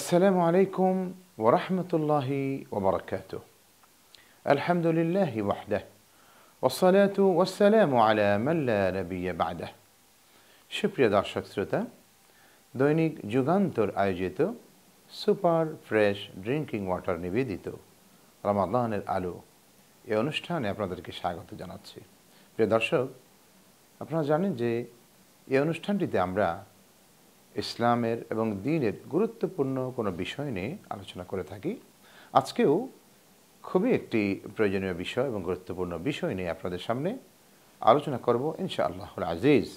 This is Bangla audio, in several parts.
السلام عليكم ورحمة الله وبركاته الحمد لله وحده والصلاة والسلام على من لا نبي بعده সুপ্রিয় দর্শক শ্রোতা দৈনিক যুগান্তর আয়োজিত সুপার ফ্রেশ ড্রিঙ্কিং ওয়াটার নিবেদিত রমাদানের আলো এ অনুষ্ঠানে আপনাদেরকে স্বাগত জানাচ্ছি প্রিয় দর্শক আপনারা জানেন যে এই অনুষ্ঠানটিতে আমরা ইসলামের এবং দিনের গুরুত্বপূর্ণ কোনো বিষয় নিয়ে আলোচনা করে থাকি আজকেও খুবই একটি প্রয়োজনীয় বিষয় এবং গুরুত্বপূর্ণ বিষয় নিয়ে আপনাদের সামনে আলোচনা করব ইনশা আল্লাহ আজিজ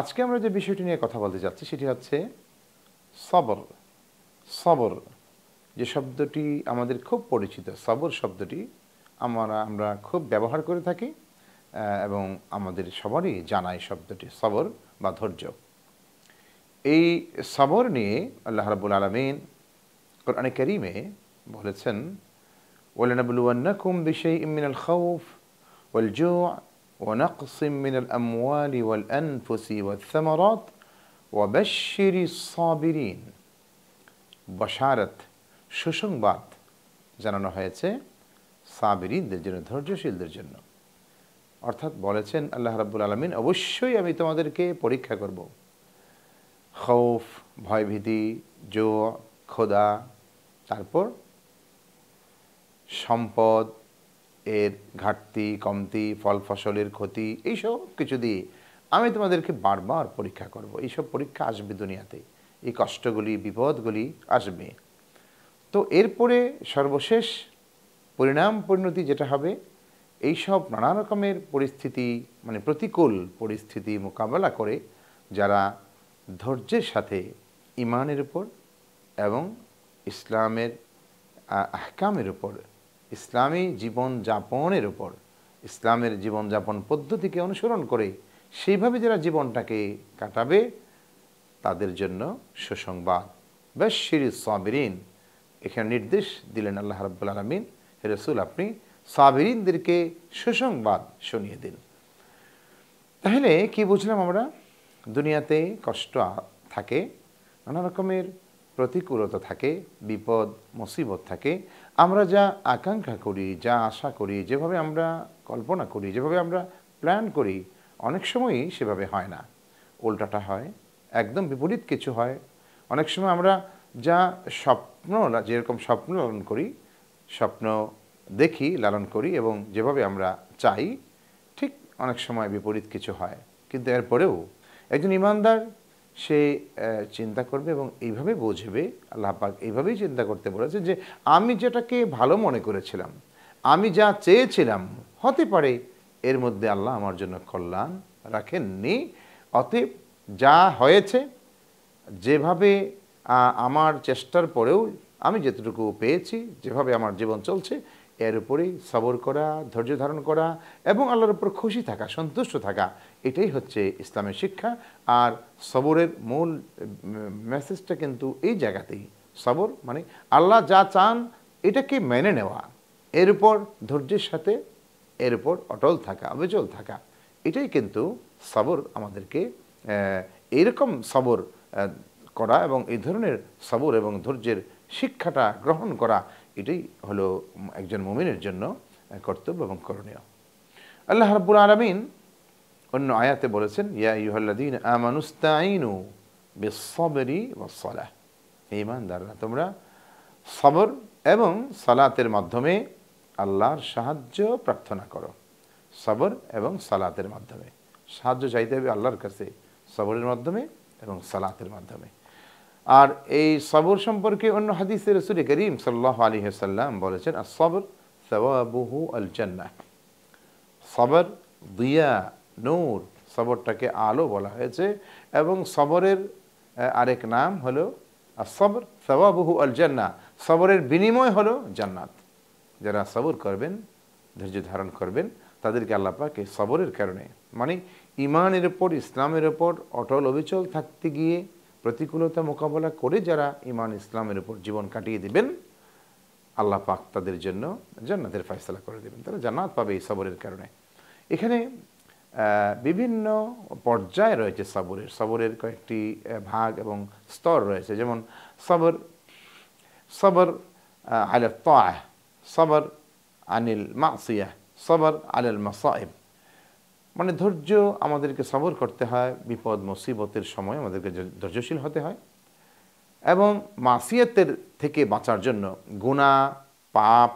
আজকে আমরা যে বিষয়টি নিয়ে কথা বলতে যাচ্ছি সেটি হচ্ছে সবর সবর যে শব্দটি আমাদের খুব পরিচিত সবর শব্দটি আমরা আমরা খুব ব্যবহার করে থাকি এবং আমাদের সবারই জানাই শব্দটি সবর বা ধৈর্য এই সবর নিয়ে আল্লাহ রাব্বুল আলামিন কোরআনে কারীমে বলেছেন বিশাইইম মিনাল খাউফ ওয়াল জুউ ওয়া নাকসিম মিনাল والجوع ওয়াল আনফুসি ওয়াল والأنفس ওয়া বাশশিরিস সাবিরিন বশারাত সুসংবাদ জানানো হয়েছে সাবিরিনদের জন্য ধৈর্যশীলদের জন্য অর্থাৎ বলেছেন আল্লাহ রাব্বুল আলামিন অবশ্যই আমি তোমাদেরকে পরীক্ষা করব খৌফ ভয়ভীতি জো খোদা তারপর সম্পদ এর ঘাটতি কমতি ফল ফসলের ক্ষতি এইসব কিছু দিয়ে আমি তোমাদেরকে বারবার পরীক্ষা করব। এইসব পরীক্ষা আসবে দুনিয়াতে এই কষ্টগুলি বিপদগুলি আসবে তো এরপরে সর্বশেষ পরিণাম পরিণতি যেটা হবে এইসব নানা রকমের পরিস্থিতি মানে প্রতিকূল পরিস্থিতি মোকাবেলা করে যারা ধৈর্যের সাথে ইমানের উপর এবং ইসলামের আহকামের উপর ইসলামী জীবন যাপনের উপর ইসলামের জীবনযাপন পদ্ধতিকে অনুসরণ করে সেইভাবে যারা জীবনটাকে কাটাবে তাদের জন্য সুসংবাদ বেশির সাবিরিন এখানে নির্দেশ দিলেন আল্লাহ রব্বুল আলমিন রসুল আপনি সাবিরিনদেরকে সুসংবাদ শুনিয়ে দিন তাহলে কি বুঝলাম আমরা দুনিয়াতে কষ্ট থাকে নানা রকমের প্রতিকূলতা থাকে বিপদ মুসিবত থাকে আমরা যা আকাঙ্ক্ষা করি যা আশা করি যেভাবে আমরা কল্পনা করি যেভাবে আমরা প্ল্যান করি অনেক সময়ই সেভাবে হয় না উল্টাটা হয় একদম বিপরীত কিছু হয় অনেক সময় আমরা যা স্বপ্ন যেরকম স্বপ্ন লালন করি স্বপ্ন দেখি লালন করি এবং যেভাবে আমরা চাই ঠিক অনেক সময় বিপরীত কিছু হয় কিন্তু এরপরেও একজন ইমানদার সে চিন্তা করবে এবং এইভাবে বোঝবে আল্লাহাক এইভাবেই চিন্তা করতে বলেছে যে আমি যেটাকে ভালো মনে করেছিলাম আমি যা চেয়েছিলাম হতে পারে এর মধ্যে আল্লাহ আমার জন্য কল্যাণ রাখেননি অতএব যা হয়েছে যেভাবে আমার চেষ্টার পরেও আমি যেটুকু পেয়েছি যেভাবে আমার জীবন চলছে এর উপরে সবর করা ধৈর্য ধারণ করা এবং আল্লাহর উপর খুশি থাকা সন্তুষ্ট থাকা এটাই হচ্ছে ইসলামের শিক্ষা আর সবরের মূল মেসেজটা কিন্তু এই জায়গাতেই সবর মানে আল্লাহ যা চান এটাকে মেনে নেওয়া এর উপর ধৈর্যের সাথে এর উপর অটল থাকা অবিচল থাকা এটাই কিন্তু সবর আমাদেরকে এরকম সবর করা এবং এই ধরনের সবর এবং ধৈর্যের শিক্ষাটা গ্রহণ করা এটাই হলো একজন মুমিনের জন্য কর্তব্য এবং করণীয় আল্লাহ রাব্বুল আলমিন অন্য আয়াতে বলেছেন ইয়া ইহল্লাদিন আমানুস্তাইনু বেসবরি ওসলাহ ইমানদাররা তোমরা সবর এবং সালাতের মাধ্যমে আল্লাহর সাহায্য প্রার্থনা করো সবর এবং সালাতের মাধ্যমে সাহায্য চাইতে হবে আল্লাহর কাছে সবরের মাধ্যমে এবং সালাতের মাধ্যমে আর এই সবর সম্পর্কে অন্য হাদিসে রসুল করিম সাল্লাহ আলী হাসাল্লাম বলেছেন আর সবর সবাবহু আল জান্না সবর দিয়া নূর সবরটাকে আলো বলা হয়েছে এবং সবরের আরেক নাম হলো আর সবর সবাবহু আল জান্না সবরের বিনিময় হলো জান্নাত যারা সবর করবেন ধৈর্য ধারণ করবেন তাদেরকে আল্লাপাকে সবরের কারণে মানে ইমানের ওপর ইসলামের ওপর অটল অবিচল থাকতে গিয়ে প্রতিকূলতা মোকাবেলা করে যারা ইমান ইসলামের উপর জীবন কাটিয়ে দিবেন আল্লাহ পাক তাদের জন্য জান্নাতের ফয়সলা করে দেবেন তারা জান্নাত পাবে এই সবরের কারণে এখানে বিভিন্ন পর্যায় রয়েছে সবরের সবরের কয়েকটি ভাগ এবং স্তর রয়েছে যেমন সবর সবর আলাল তয় সবর আনিল মাসিয়া সবর আলেল মাসাইব মানে ধৈর্য আমাদেরকে সবর করতে হয় বিপদ মুসিবতের সময় আমাদেরকে ধৈর্যশীল হতে হয় এবং মাসিয়াতের থেকে বাঁচার জন্য গুণা পাপ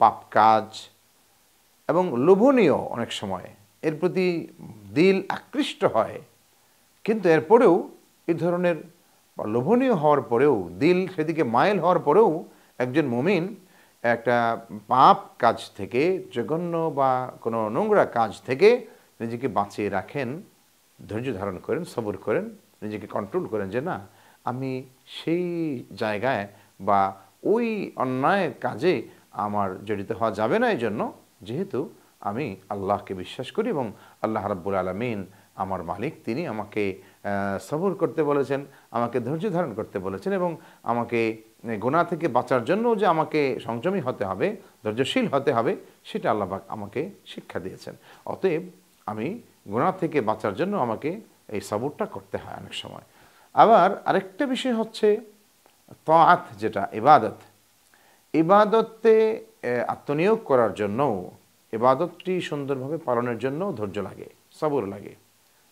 পাপ কাজ এবং লোভনীয় অনেক সময় এর প্রতি দিল আকৃষ্ট হয় কিন্তু এরপরেও এই ধরনের লোভনীয় হওয়ার পরেও দিল সেদিকে মাইল হওয়ার পরেও একজন মুমিন একটা পাপ কাজ থেকে জঘন্য বা কোনো নোংরা কাজ থেকে নিজেকে বাঁচিয়ে রাখেন ধৈর্য ধারণ করেন সবর করেন নিজেকে কন্ট্রোল করেন যে না আমি সেই জায়গায় বা ওই অন্যায়ের কাজে আমার জড়িত হওয়া যাবে না এই জন্য যেহেতু আমি আল্লাহকে বিশ্বাস করি এবং আল্লাহ রাব্বুল আলমিন আমার মালিক তিনি আমাকে সবর করতে বলেছেন আমাকে ধৈর্য ধারণ করতে বলেছেন এবং আমাকে গোনা থেকে বাঁচার জন্য যে আমাকে সংযমী হতে হবে ধৈর্যশীল হতে হবে সেটা আল্লাহবাক আমাকে শিক্ষা দিয়েছেন অতএব আমি গোনা থেকে বাঁচার জন্য আমাকে এই সাবুরটা করতে হয় অনেক সময় আবার আরেকটা বিষয় হচ্ছে তাঁত যেটা ইবাদত ইবাদতে আত্মনিয়োগ করার জন্যও ইবাদতটি সুন্দরভাবে পালনের জন্য ধৈর্য লাগে সবর লাগে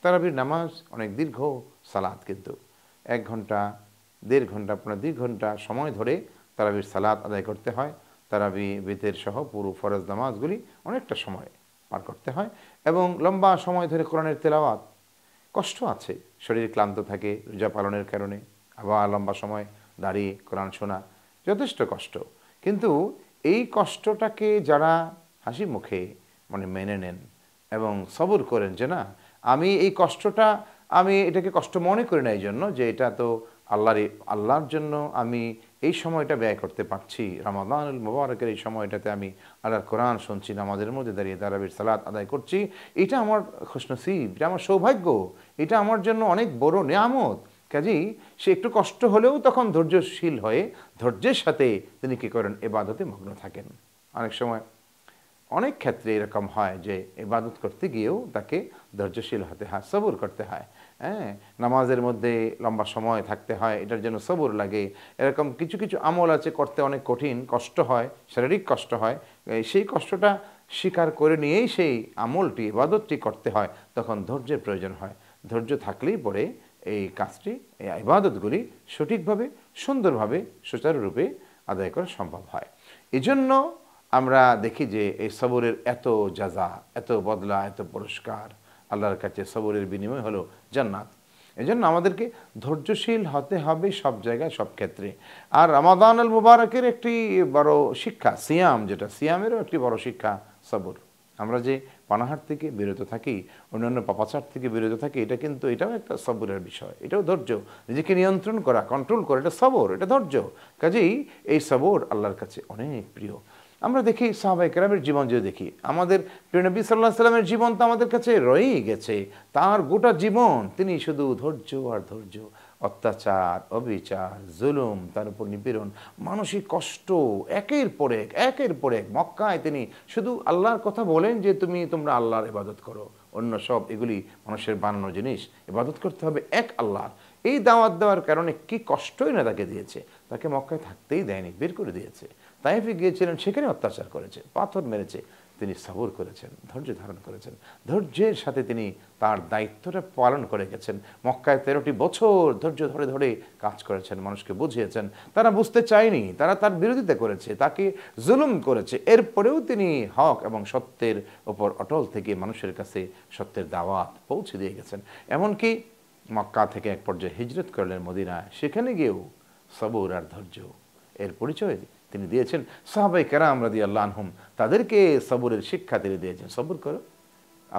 তারাবির নামাজ অনেক দীর্ঘ সালাদ কিন্তু এক ঘন্টা দেড় ঘন্টা আপনার দুই ঘন্টা সময় ধরে তারাবির সালাদ আদায় করতে হয় তারাবি বেতের সহ পুরো ফরজ নামাজগুলি অনেকটা সময় পার করতে হয় এবং লম্বা সময় ধরে কোরআনের তেলাওয়াত কষ্ট আছে শরীর ক্লান্ত থাকে রোজা পালনের কারণে আবার লম্বা সময় দাঁড়িয়ে কোরআন শোনা যথেষ্ট কষ্ট কিন্তু এই কষ্টটাকে যারা হাসি মুখে মানে মেনে নেন এবং সবর করেন যে না আমি এই কষ্টটা আমি এটাকে কষ্ট মনে করি না এই জন্য যে এটা তো আল্লাহরই আল্লাহর জন্য আমি এই সময়টা ব্যয় করতে পারছি রামাদানুল মুবারকের এই সময়টাতে আমি আল্লাহর কোরআন শুনছি নামাজের মধ্যে দাঁড়িয়ে তারাবির সালাত আদায় করছি এটা আমার খুশনসিব এটা আমার সৌভাগ্য এটা আমার জন্য অনেক বড় নিয়ামত কাজেই সে একটু কষ্ট হলেও তখন ধৈর্যশীল হয়ে ধৈর্যের সাথে তিনি কী করেন এবাদতে মগ্ন থাকেন অনেক সময় অনেক ক্ষেত্রে এরকম হয় যে এবাদত করতে গিয়েও তাকে ধৈর্যশীল হতে হয় সবর করতে হয় হ্যাঁ নামাজের মধ্যে লম্বা সময় থাকতে হয় এটার জন্য সবর লাগে এরকম কিছু কিছু আমল আছে করতে অনেক কঠিন কষ্ট হয় শারীরিক কষ্ট হয় সেই কষ্টটা স্বীকার করে নিয়েই সেই আমলটি ইবাদতটি করতে হয় তখন ধৈর্যের প্রয়োজন হয় ধৈর্য থাকলেই পরে এই কাজটি এই ইবাদতগুলি সঠিকভাবে সুন্দরভাবে সুচারুরূপে আদায় করা সম্ভব হয় এজন্য আমরা দেখি যে এই সবরের এত যাজা এত বদলা এত পুরস্কার আল্লাহর কাছে সবরের বিনিময় হলো জান্নাত এজন্য আমাদেরকে ধৈর্যশীল হতে হবে সব জায়গায় সব ক্ষেত্রে আর রামাদান আল মুবারকের একটি বড় শিক্ষা সিয়াম যেটা সিয়ামেরও একটি বড় শিক্ষা সবর আমরা যে পানাহার থেকে বিরত থাকি অন্যান্য পাপাচার থেকে বিরত থাকি এটা কিন্তু এটাও একটা সবরের বিষয় এটাও ধৈর্য নিজেকে নিয়ন্ত্রণ করা কন্ট্রোল করা এটা সবর এটা ধৈর্য কাজেই এই সবর আল্লাহর কাছে অনেক প্রিয় আমরা দেখি সাহাবা একরামের জীবন যদি দেখি আমাদের প্রিয়নবী সাল্লাহ সাল্লামের জীবন তো আমাদের কাছে রয়েই গেছে তার গোটা জীবন তিনি শুধু ধৈর্য আর ধৈর্য অত্যাচার অবিচার জুলুম তার উপর নিপীড়ন মানসিক কষ্ট একের পর এক একের পর এক মক্কায় তিনি শুধু আল্লাহর কথা বলেন যে তুমি তোমরা আল্লাহর ইবাদত করো অন্য সব এগুলি মানুষের বানানো জিনিস ইবাদত করতে হবে এক আল্লাহর এই দাওয়াত দেওয়ার কারণে কি কষ্টই না তাকে দিয়েছে তাকে মক্কায় থাকতেই দেয়নি বের করে দিয়েছে তাইফে গিয়েছিলেন সেখানে অত্যাচার করেছে পাথর মেরেছে তিনি সবর করেছেন ধৈর্য ধারণ করেছেন ধৈর্যের সাথে তিনি তার দায়িত্বটা পালন করে গেছেন মক্কায় তেরোটি বছর ধৈর্য ধরে ধরে কাজ করেছেন মানুষকে বুঝিয়েছেন তারা বুঝতে চায়নি তারা তার বিরোধিতা করেছে তাকে জুলুম করেছে এরপরেও তিনি হক এবং সত্যের ওপর অটল থেকে মানুষের কাছে সত্যের দাওয়াত পৌঁছে দিয়ে গেছেন এমনকি মক্কা থেকে এক পর্যায়ে হিজরত করলেন মদিনায় সেখানে গিয়েও সবর আর ধৈর্য এর পরিচয় তিনি দিয়েছেন সাহাবাই কেরাম রাজি আল্লাহ আনহুম তাদেরকে সবরের শিক্ষা তিনি দিয়েছেন সবর করো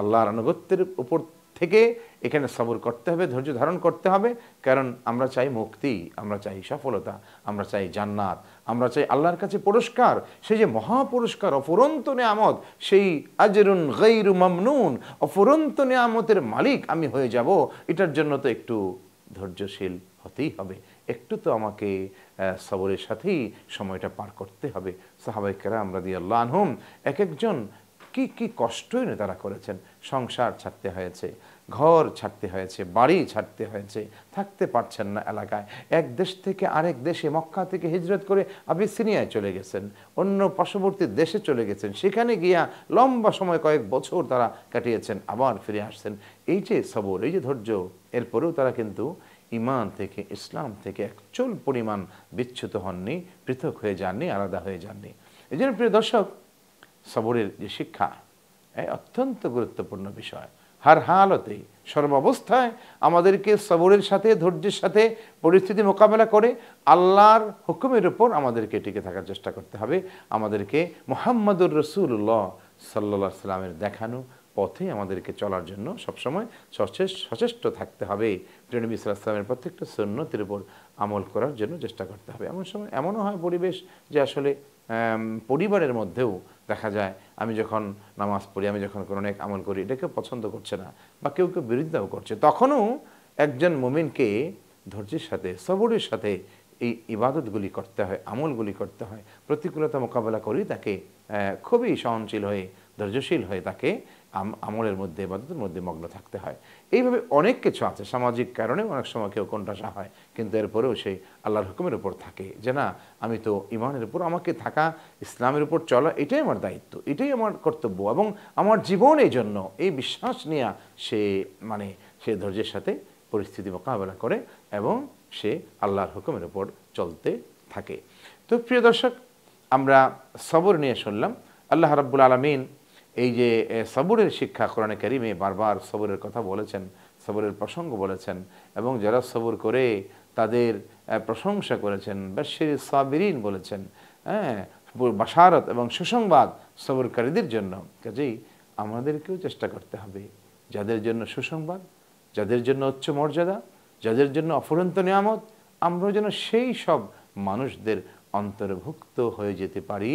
আল্লাহর আনুগত্যের উপর থেকে এখানে সবর করতে হবে ধৈর্য ধারণ করতে হবে কারণ আমরা চাই মুক্তি আমরা চাই সফলতা আমরা চাই জান্নাত আমরা চাই আল্লাহর কাছে পুরস্কার সেই যে মহাপুরস্কার অফুরন্ত নেয়ামত সেই আজরুন গৈরু মামনুন অফুরন্ত নেয়ামতের মালিক আমি হয়ে যাব এটার জন্য তো একটু ধৈর্যশীল হতেই হবে একটু তো আমাকে সবরের সাথেই সময়টা পার করতে হবে সাহাবাই কেরাম রাদি আল্লাহ এক একজন কি কি কষ্টই না তারা করেছেন সংসার ছাড়তে হয়েছে ঘর ছাড়তে হয়েছে বাড়ি ছাড়তে হয়েছে থাকতে পারছেন না এলাকায় এক দেশ থেকে আরেক দেশে মক্কা থেকে হিজরত করে সিনিয়ায় চলে গেছেন অন্য পার্শ্ববর্তী দেশে চলে গেছেন সেখানে গিয়া লম্বা সময় কয়েক বছর তারা কাটিয়েছেন আবার ফিরে আসছেন এই যে সবর এই যে ধৈর্য এরপরেও তারা কিন্তু ইমান থেকে ইসলাম থেকে একচুল পরিমাণ বিচ্ছুত হননি পৃথক হয়ে যাননি আলাদা হয়ে যাননি এই জন্য প্রিয় দর্শক সবরের যে শিক্ষা এ অত্যন্ত গুরুত্বপূর্ণ বিষয় হার হালতে সর্বাবস্থায় আমাদেরকে সবরের সাথে ধৈর্যের সাথে পরিস্থিতি মোকাবেলা করে আল্লাহর হুকুমের উপর আমাদেরকে টিকে থাকার চেষ্টা করতে হবে আমাদেরকে মোহাম্মদুর রসুল্লাহ সাল্লা সাল্লামের দেখানো পথে আমাদেরকে চলার জন্য সবসময় সচেষ্ট সচেষ্ট থাকতে হবে প্রিয়নবী ইসলামের প্রত্যেকটা সন্ন্যতির উপর আমল করার জন্য চেষ্টা করতে হবে এমন সময় এমনও হয় পরিবেশ যে আসলে পরিবারের মধ্যেও দেখা যায় আমি যখন নামাজ পড়ি আমি যখন কোনো অনেক আমল করি এটা কেউ পছন্দ করছে না বা কেউ কেউ বিরোধিতাও করছে তখনও একজন মোমিনকে ধৈর্যের সাথে সবরের সাথে এই ইবাদতগুলি করতে হয় আমলগুলি করতে হয় প্রতিকূলতা মোকাবেলা করেই তাকে খুবই সহনশীল হয়ে ধৈর্যশীল হয়ে তাকে আমলের মধ্যে এবাদতের মধ্যে মগ্ন থাকতে হয় এইভাবে অনেক কিছু আছে সামাজিক কারণে অনেক সময় কেউ কণ্ঠাসা হয় কিন্তু এরপরেও সে আল্লাহর হুকুমের উপর থাকে যে না আমি তো ইমানের উপর আমাকে থাকা ইসলামের উপর চলা এটাই আমার দায়িত্ব এটাই আমার কর্তব্য এবং আমার জীবন এই জন্য এই বিশ্বাস নিয়ে সে মানে সে ধৈর্যের সাথে পরিস্থিতি মোকাবেলা করে এবং সে আল্লাহর হুকুমের উপর চলতে থাকে তো প্রিয় দর্শক আমরা সবর নিয়ে শুনলাম আল্লাহ রাব্বুল আলমিন এই যে সবরের শিক্ষা কোরআনে কারিমে বারবার সবরের কথা বলেছেন সবরের প্রসঙ্গ বলেছেন এবং যারা সবর করে তাদের প্রশংসা করেছেন বেশির সাবিরিন বলেছেন হ্যাঁ বাসারত এবং সুসংবাদ সবরকারীদের জন্য কাজেই আমাদেরকেও চেষ্টা করতে হবে যাদের জন্য সুসংবাদ যাদের জন্য উচ্চ মর্যাদা যাদের জন্য অফুরন্ত নিয়ামত আমরা যেন সেই সব মানুষদের অন্তর্ভুক্ত হয়ে যেতে পারি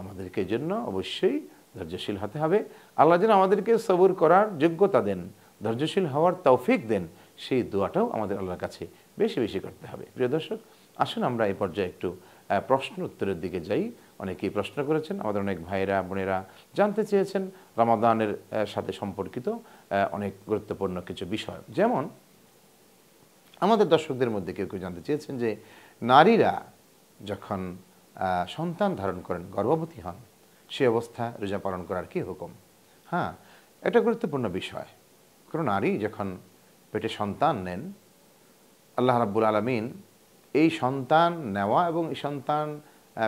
আমাদেরকে জন্য অবশ্যই ধৈর্যশীল হতে হবে আল্লাহ যেন আমাদেরকে সবুর করার যোগ্যতা দেন ধৈর্যশীল হওয়ার তৌফিক দেন সেই দোয়াটাও আমাদের আল্লাহর কাছে বেশি বেশি করতে হবে প্রিয় দর্শক আসুন আমরা এই পর্যায়ে একটু প্রশ্ন উত্তরের দিকে যাই অনেকেই প্রশ্ন করেছেন আমাদের অনেক ভাইয়েরা বোনেরা জানতে চেয়েছেন রামাদানের সাথে সম্পর্কিত অনেক গুরুত্বপূর্ণ কিছু বিষয় যেমন আমাদের দর্শকদের মধ্যে কেউ কেউ জানতে চেয়েছেন যে নারীরা যখন সন্তান ধারণ করেন গর্ভবতী হন সে অবস্থা রোজা পালন করার কি হুকুম হ্যাঁ এটা গুরুত্বপূর্ণ বিষয় কোনো নারী যখন পেটে সন্তান নেন আল্লাহ রাব্বুল আলমিন এই সন্তান নেওয়া এবং এই সন্তান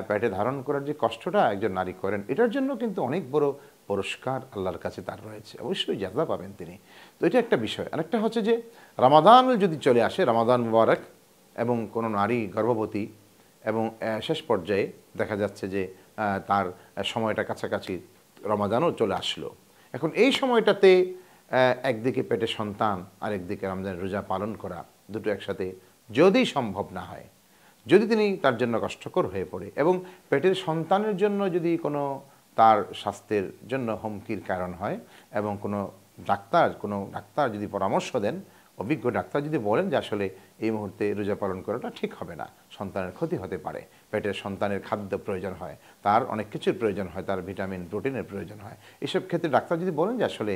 পেটে ধারণ করার যে কষ্টটা একজন নারী করেন এটার জন্য কিন্তু অনেক বড় পুরস্কার আল্লাহর কাছে তার রয়েছে অবশ্যই যাদা পাবেন তিনি তো এটা একটা বিষয় আরেকটা হচ্ছে যে রামাদান যদি চলে আসে রামাদান মুবারক এবং কোনো নারী গর্ভবতী এবং শেষ পর্যায়ে দেখা যাচ্ছে যে তার সময়টা কাছাকাছি রমাদানও চলে আসলো এখন এই সময়টাতে একদিকে পেটে সন্তান আরেকদিকে রমজান রোজা পালন করা দুটো একসাথে যদি সম্ভব না হয় যদি তিনি তার জন্য কষ্টকর হয়ে পড়ে এবং পেটের সন্তানের জন্য যদি কোনো তার স্বাস্থ্যের জন্য হুমকির কারণ হয় এবং কোনো ডাক্তার কোনো ডাক্তার যদি পরামর্শ দেন অভিজ্ঞ ডাক্তার যদি বলেন যে আসলে এই মুহূর্তে রোজা পালন করাটা ঠিক হবে না সন্তানের ক্ষতি হতে পারে পেটের সন্তানের খাদ্য প্রয়োজন হয় তার অনেক কিছুর প্রয়োজন হয় তার ভিটামিন প্রোটিনের প্রয়োজন হয় এসব ক্ষেত্রে ডাক্তার যদি বলেন যে আসলে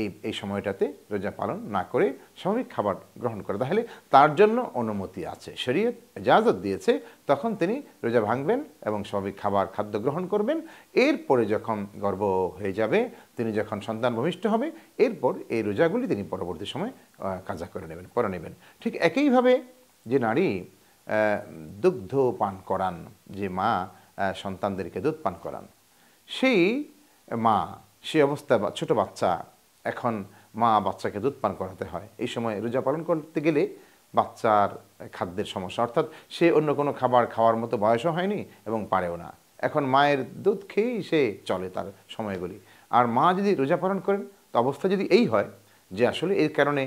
এই এই সময়টাতে রোজা পালন না করে স্বাভাবিক খাবার গ্রহণ করে তাহলে তার জন্য অনুমতি আছে শরীর ইজাজত দিয়েছে তখন তিনি রোজা ভাঙবেন এবং স্বাভাবিক খাবার খাদ্য গ্রহণ করবেন এরপরে যখন গর্ব হয়ে যাবে তিনি যখন সন্তান ভূমিষ্ঠ হবে এরপর এই রোজাগুলি তিনি পরবর্তী সময় কাজা করে নেবেন করে নেবেন ঠিক একইভাবে যে নারী দুগ্ধ পান করান যে মা সন্তানদেরকে দুধ পান করান সেই মা সে অবস্থা ছোট বাচ্চা এখন মা বাচ্চাকে দুধ পান করাতে হয় এই সময় রোজা পালন করতে গেলে বাচ্চার খাদ্যের সমস্যা অর্থাৎ সে অন্য কোনো খাবার খাওয়ার মতো বয়সও হয়নি এবং পারেও না এখন মায়ের দুধ খেয়েই সে চলে তার সময়গুলি আর মা যদি রোজা পালন করেন তো অবস্থা যদি এই হয় যে আসলে এর কারণে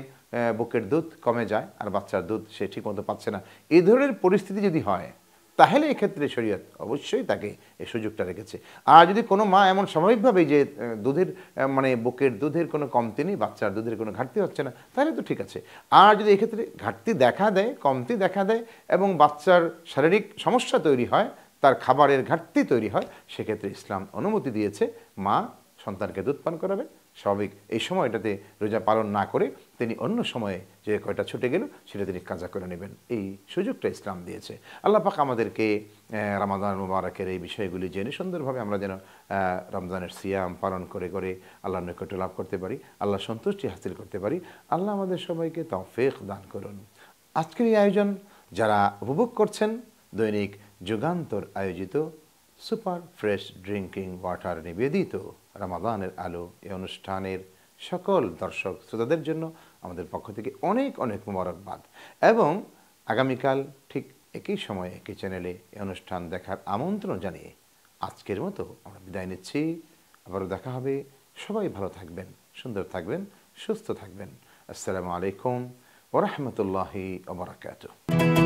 বুকের দুধ কমে যায় আর বাচ্চার দুধ সে ঠিকমতো পাচ্ছে না এই ধরনের পরিস্থিতি যদি হয় তাহলে এক্ষেত্রে শরীয়ত অবশ্যই তাকে এই সুযোগটা রেখেছে আর যদি কোনো মা এমন স্বাভাবিকভাবে যে দুধের মানে বুকের দুধের কোনো কমতি নেই বাচ্চার দুধের কোনো ঘাটতি হচ্ছে না তাহলে তো ঠিক আছে আর যদি এক্ষেত্রে ঘাটতি দেখা দেয় কমতি দেখা দেয় এবং বাচ্চার শারীরিক সমস্যা তৈরি হয় তার খাবারের ঘাটতি তৈরি হয় সেক্ষেত্রে ইসলাম অনুমতি দিয়েছে মা সন্তানকে দুধ পান করাবে স্বাভাবিক এই সময়টাতে রোজা পালন না করে তিনি অন্য সময়ে যে কয়টা ছুটে গেল সেটা তিনি কাজা করে নেবেন এই সুযোগটা ইসলাম দিয়েছে আল্লাহ পাক আমাদেরকে রামাদান মুবারকের এই বিষয়গুলি জেনে সুন্দরভাবে আমরা যেন রমজানের সিয়াম পালন করে করে আল্লাহ নৈকট লাভ করতে পারি আল্লাহ সন্তুষ্টি হাসিল করতে পারি আল্লাহ আমাদের সবাইকে ফেক দান করুন আজকের এই আয়োজন যারা উপভোগ করছেন দৈনিক যুগান্তর আয়োজিত সুপার ফ্রেশ ড্রিঙ্কিং ওয়াটার নিবেদিত রামাদানের আলো এই অনুষ্ঠানের সকল দর্শক শ্রোতাদের জন্য আমাদের পক্ষ থেকে অনেক অনেক মোবারকবাদ এবং আগামীকাল ঠিক একই সময়ে একই চ্যানেলে এই অনুষ্ঠান দেখার আমন্ত্রণ জানিয়ে আজকের মতো আমরা বিদায় নিচ্ছি আবারও দেখা হবে সবাই ভালো থাকবেন সুন্দর থাকবেন সুস্থ থাকবেন আসসালামু আলাইকুম ওরহমতুল্লাহি ওবরাকাতু